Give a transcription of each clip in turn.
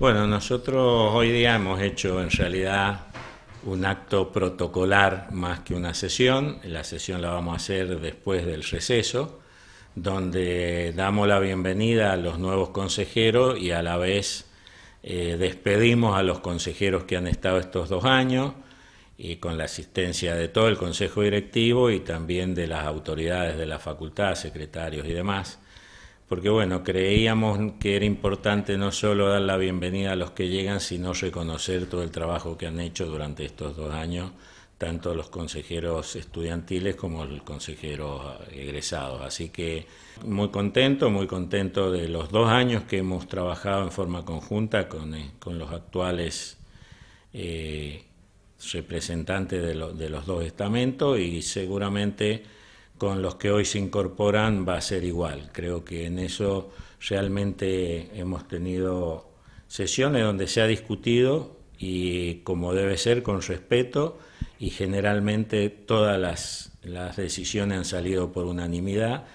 Bueno, nosotros hoy día hemos hecho en realidad un acto protocolar más que una sesión. La sesión la vamos a hacer después del receso, donde damos la bienvenida a los nuevos consejeros y a la vez eh, despedimos a los consejeros que han estado estos dos años y con la asistencia de todo el Consejo Directivo y también de las autoridades de la facultad, secretarios y demás porque bueno, creíamos que era importante no solo dar la bienvenida a los que llegan, sino reconocer todo el trabajo que han hecho durante estos dos años, tanto los consejeros estudiantiles como los consejeros egresados. Así que muy contento, muy contento de los dos años que hemos trabajado en forma conjunta con, eh, los actuales eh, representantes de, de los dos estamentos y seguramente con los que hoy se incorporan va a ser igual. Creo que en eso realmente hemos tenido sesiones donde se ha discutido y como debe ser con respeto y generalmente todas las, decisiones han salido por unanimidad,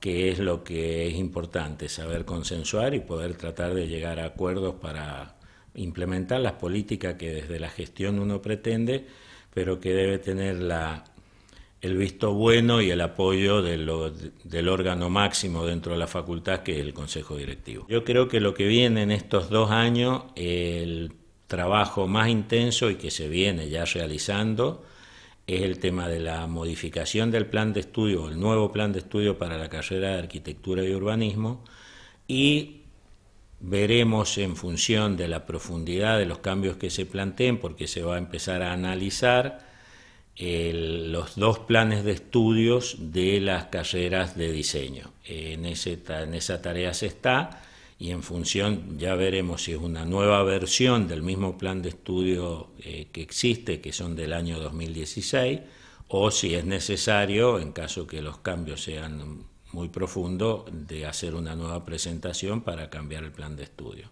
que es lo que es importante, saber consensuar y poder tratar de llegar a acuerdos para implementar las políticas que desde la gestión uno pretende, pero que debe tener la el visto bueno y el apoyo del órgano máximo dentro de la facultad, que es el Consejo Directivo. Yo creo que lo que viene en estos dos años, el trabajo más intenso y que se viene ya realizando, es el tema de la modificación del plan de estudio, el nuevo plan de estudio para la carrera de arquitectura y urbanismo, y veremos en función de la profundidad de los cambios que se planteen, porque se va a empezar a analizar, los dos planes de estudios de las carreras de diseño. En, ese, en esa tarea se está y en función, ya veremos si es una nueva versión del mismo plan de estudio eh, que existe, que son del año 2016, o si es necesario, en caso que los cambios sean muy profundos, de hacer una nueva presentación para cambiar el plan de estudio.